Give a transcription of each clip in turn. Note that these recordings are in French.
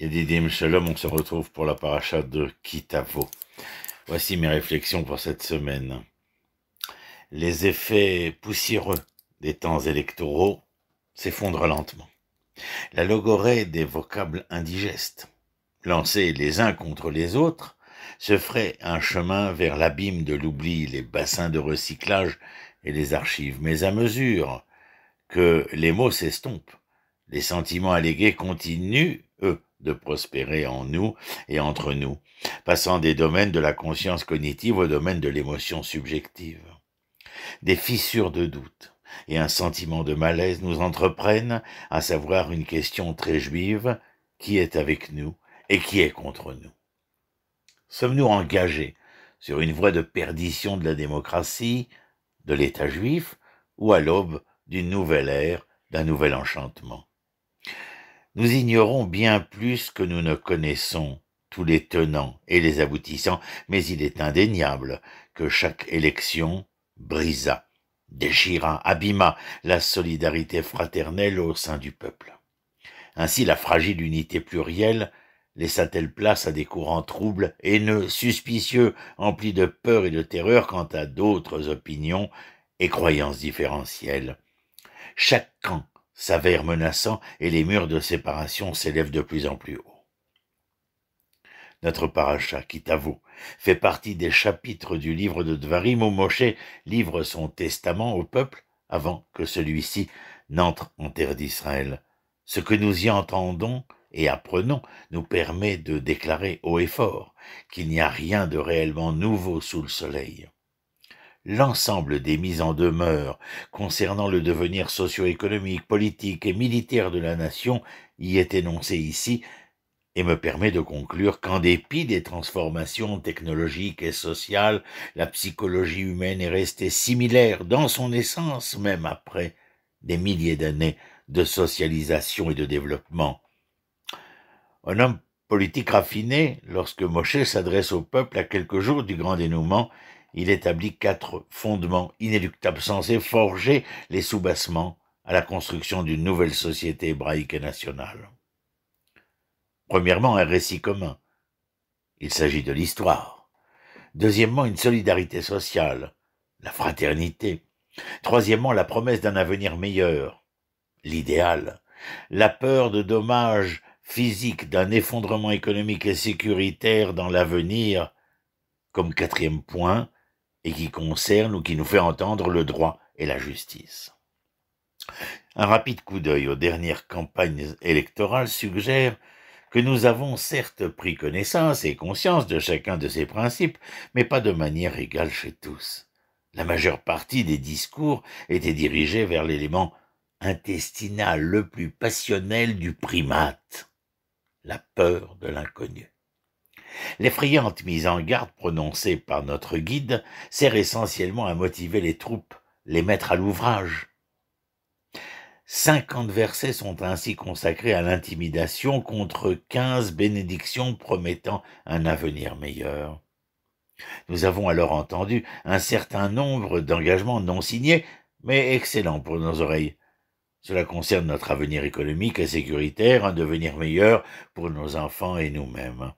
Yedidim Shalom, on se retrouve pour la paracha de Kitavo. Voici mes réflexions pour cette semaine. Les effets poussiéreux des temps électoraux s'effondrent lentement. La logorée des vocables indigestes, lancés les uns contre les autres, se ferait un chemin vers l'abîme de l'oubli, les bassins de recyclage et les archives. Mais à mesure que les mots s'estompent, les sentiments allégués continuent de prospérer en nous et entre nous, passant des domaines de la conscience cognitive au domaine de l'émotion subjective. Des fissures de doute et un sentiment de malaise nous entreprennent, à savoir une question très juive, qui est avec nous et qui est contre nous Sommes-nous engagés sur une voie de perdition de la démocratie, de l'État juif, ou à l'aube d'une nouvelle ère, d'un nouvel enchantement nous ignorons bien plus que nous ne connaissons tous les tenants et les aboutissants, mais il est indéniable que chaque élection brisa, déchira, abîma la solidarité fraternelle au sein du peuple. Ainsi la fragile unité plurielle laissa-t-elle place à des courants troubles, haineux, suspicieux, emplis de peur et de terreur quant à d'autres opinions et croyances différentielles. Chaque camp s'avère menaçant et les murs de séparation s'élèvent de plus en plus haut. Notre paracha, qui t'avoue, fait partie des chapitres du livre de Dvarim où Moshe livre son testament au peuple avant que celui-ci n'entre en terre d'Israël. Ce que nous y entendons et apprenons nous permet de déclarer haut et fort qu'il n'y a rien de réellement nouveau sous le soleil l'ensemble des mises en demeure concernant le devenir socio-économique, politique et militaire de la nation y est énoncé ici et me permet de conclure qu'en dépit des transformations technologiques et sociales, la psychologie humaine est restée similaire dans son essence même après des milliers d'années de socialisation et de développement. Un homme politique raffiné, lorsque Moshe s'adresse au peuple à quelques jours du grand dénouement, il établit quatre fondements inéluctables censés forger les soubassements à la construction d'une nouvelle société hébraïque et nationale. Premièrement, un récit commun. Il s'agit de l'histoire. Deuxièmement, une solidarité sociale, la fraternité. Troisièmement, la promesse d'un avenir meilleur, l'idéal. La peur de dommages physiques, d'un effondrement économique et sécuritaire dans l'avenir. Comme quatrième point, et qui concerne ou qui nous fait entendre le droit et la justice. Un rapide coup d'œil aux dernières campagnes électorales suggère que nous avons certes pris connaissance et conscience de chacun de ces principes, mais pas de manière égale chez tous. La majeure partie des discours était dirigée vers l'élément intestinal le plus passionnel du primate, la peur de l'inconnu. L'effrayante mise en garde prononcée par notre guide sert essentiellement à motiver les troupes, les mettre à l'ouvrage. Cinquante versets sont ainsi consacrés à l'intimidation contre quinze bénédictions promettant un avenir meilleur. Nous avons alors entendu un certain nombre d'engagements non signés, mais excellents pour nos oreilles. Cela concerne notre avenir économique et sécuritaire, un devenir meilleur pour nos enfants et nous-mêmes.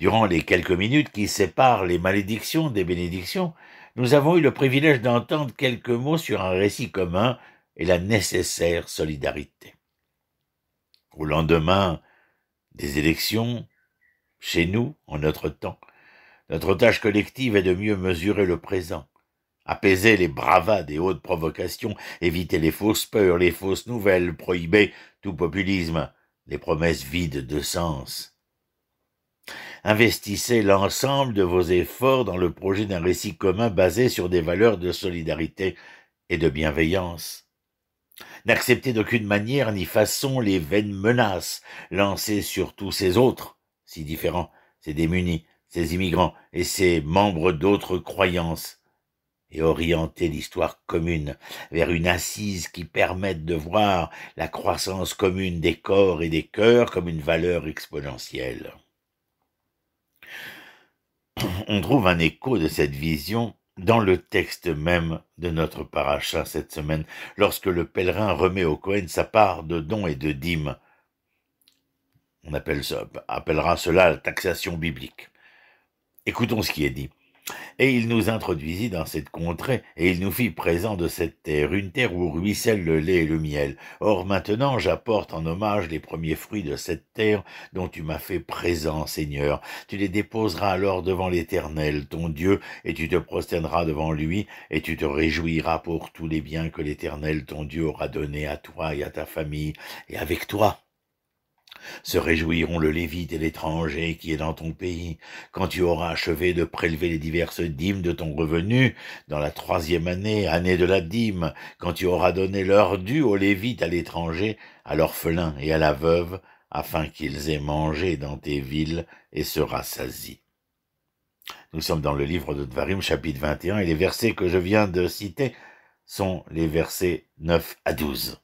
Durant les quelques minutes qui séparent les malédictions des bénédictions, nous avons eu le privilège d'entendre quelques mots sur un récit commun et la nécessaire solidarité. Au lendemain des élections, chez nous, en notre temps, notre tâche collective est de mieux mesurer le présent, apaiser les bravades et hautes provocations, éviter les fausses peurs, les fausses nouvelles, prohiber tout populisme, les promesses vides de sens, Investissez l'ensemble de vos efforts dans le projet d'un récit commun basé sur des valeurs de solidarité et de bienveillance. N'acceptez d'aucune manière ni façon les vaines menaces lancées sur tous ces autres, si différents, ces démunis, ces immigrants et ces membres d'autres croyances, et orientez l'histoire commune vers une assise qui permette de voir la croissance commune des corps et des cœurs comme une valeur exponentielle on trouve un écho de cette vision dans le texte même de notre paracha cette semaine, lorsque le pèlerin remet au Cohen sa part de dons et de dîmes. On appelle appellera cela la taxation biblique. Écoutons ce qui est dit. Et il nous introduisit dans cette contrée, et il nous fit présent de cette terre, une terre où ruisselle le lait et le miel. Or maintenant j'apporte en hommage les premiers fruits de cette terre dont tu m'as fait présent, Seigneur. Tu les déposeras alors devant l'Éternel, ton Dieu, et tu te prosterneras devant lui, et tu te réjouiras pour tous les biens que l'Éternel, ton Dieu, aura donnés à toi et à ta famille, et avec toi. Se réjouiront le Lévite et l'étranger qui est dans ton pays, quand tu auras achevé de prélever les diverses dîmes de ton revenu, dans la troisième année, année de la dîme, quand tu auras donné l'heure dû au Lévite, à l'étranger, à l'orphelin et à la veuve, afin qu'ils aient mangé dans tes villes et se rassasient. Nous sommes dans le livre de Dvarim, chapitre 21, et les versets que je viens de citer sont les versets 9 à 12.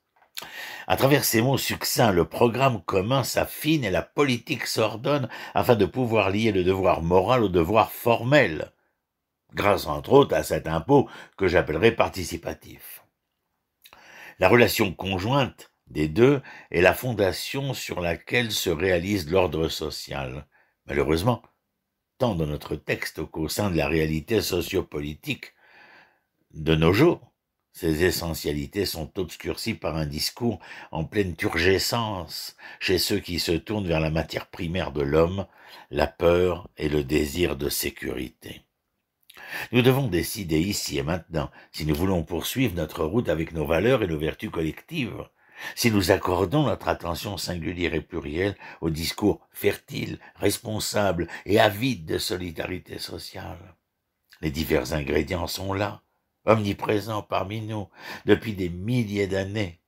À travers ces mots succincts, le programme commun s'affine et la politique s'ordonne afin de pouvoir lier le devoir moral au devoir formel, grâce entre autres à cet impôt que j'appellerai participatif. La relation conjointe des deux est la fondation sur laquelle se réalise l'ordre social. Malheureusement, tant dans notre texte qu'au sein de la réalité sociopolitique de nos jours, ces essentialités sont obscurcies par un discours en pleine turgescence chez ceux qui se tournent vers la matière primaire de l'homme, la peur et le désir de sécurité. Nous devons décider ici et maintenant si nous voulons poursuivre notre route avec nos valeurs et nos vertus collectives, si nous accordons notre attention singulière et plurielle au discours fertile, responsable et avide de solidarité sociale. Les divers ingrédients sont là, omniprésent parmi nous depuis des milliers d'années.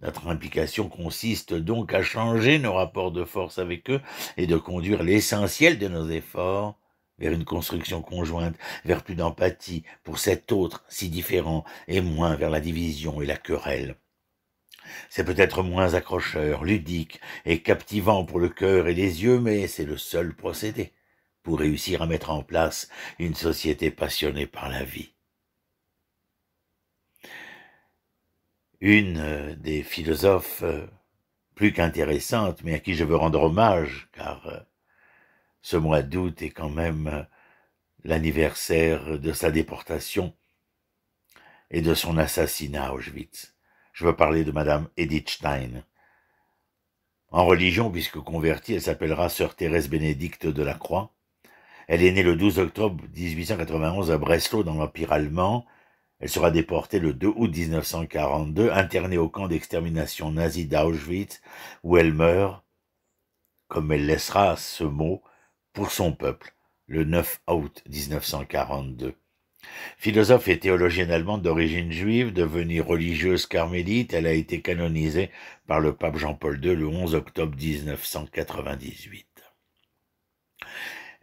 Notre implication consiste donc à changer nos rapports de force avec eux et de conduire l'essentiel de nos efforts vers une construction conjointe, vers plus d'empathie pour cet autre si différent, et moins vers la division et la querelle. C'est peut-être moins accrocheur, ludique et captivant pour le cœur et les yeux, mais c'est le seul procédé pour réussir à mettre en place une société passionnée par la vie. une euh, des philosophes euh, plus qu'intéressantes, mais à qui je veux rendre hommage, car euh, ce mois d'août est quand même l'anniversaire de sa déportation et de son assassinat à Auschwitz. Je veux parler de Madame Edith Stein. En religion, puisque convertie, elle s'appellera Sœur Thérèse Bénédicte de la Croix. Elle est née le 12 octobre 1891 à Breslau dans l'Empire allemand elle sera déportée le 2 août 1942, internée au camp d'extermination nazi d'Auschwitz, où elle meurt, comme elle laissera ce mot, pour son peuple, le 9 août 1942. Philosophe et théologienne allemande d'origine juive, devenue religieuse carmélite, elle a été canonisée par le pape Jean-Paul II le 11 octobre 1998.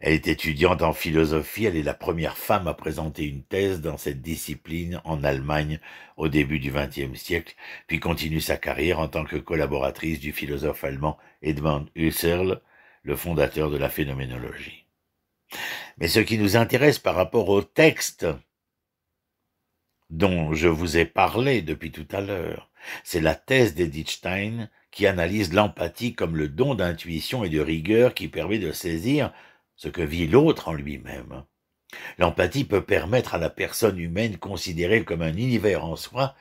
Elle est étudiante en philosophie, elle est la première femme à présenter une thèse dans cette discipline en Allemagne au début du XXe siècle, puis continue sa carrière en tant que collaboratrice du philosophe allemand Edmund Husserl, le fondateur de la phénoménologie. Mais ce qui nous intéresse par rapport au texte dont je vous ai parlé depuis tout à l'heure, c'est la thèse d'Edith Stein qui analyse l'empathie comme le don d'intuition et de rigueur qui permet de saisir ce que vit l'autre en lui-même. L'empathie peut permettre à la personne humaine considérée comme un univers en soi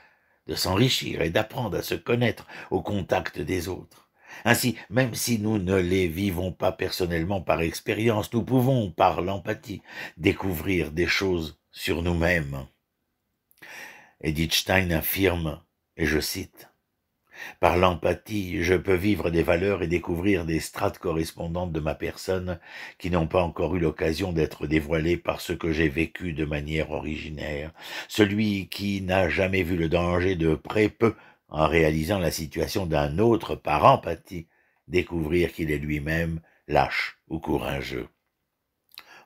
de s'enrichir et d'apprendre à se connaître au contact des autres. Ainsi, même si nous ne les vivons pas personnellement par expérience, nous pouvons, par l'empathie, découvrir des choses sur nous-mêmes. Edith Stein affirme, et je cite, par l'empathie, je peux vivre des valeurs et découvrir des strates correspondantes de ma personne qui n'ont pas encore eu l'occasion d'être dévoilées par ce que j'ai vécu de manière originaire. Celui qui n'a jamais vu le danger de près peut, en réalisant la situation d'un autre par empathie, découvrir qu'il est lui-même lâche ou courageux.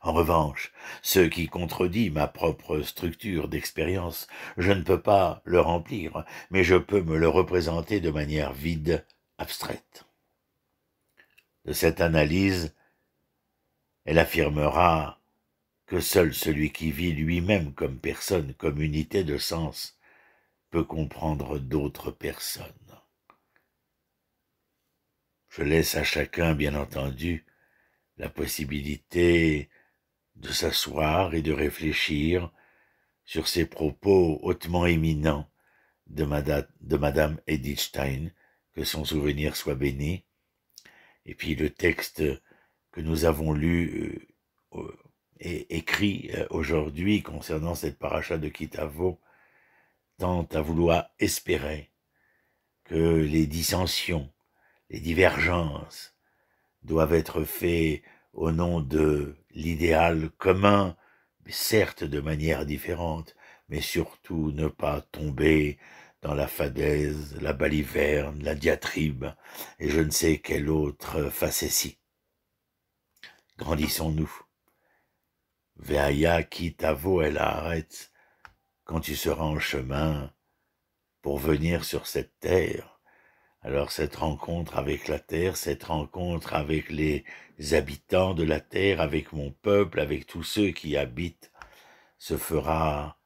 En revanche, ce qui contredit ma propre structure d'expérience, je ne peux pas le remplir, mais je peux me le représenter de manière vide, abstraite. De cette analyse, elle affirmera que seul celui qui vit lui-même comme personne, comme unité de sens, peut comprendre d'autres personnes. Je laisse à chacun, bien entendu, la possibilité de s'asseoir et de réfléchir sur ces propos hautement éminents de, Madame Edith Stein, que son souvenir soit béni. Et puis le texte que nous avons lu et euh, écrit euh, aujourd'hui concernant cette paracha de Kitavo tend à vouloir espérer que les dissensions, les divergences doivent être faites au nom de l'idéal commun, certes de manière différente, mais surtout ne pas tomber dans la fadaise, la baliverne, la diatribe, et je ne sais quelle autre facétie. Grandissons-nous. Veaya quitte à elle arrête quand tu seras en chemin pour venir sur cette terre. Alors cette rencontre avec la terre, cette rencontre avec les habitants de la terre, avec mon peuple, avec tous ceux qui habitent, se fera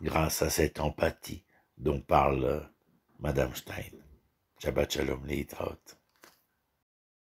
grâce à cette empathie dont parle euh, Madame Stein. Shabbat Shalom